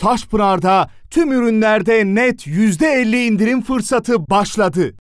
Taşpınar'da tüm ürünlerde net %50 indirim fırsatı başladı.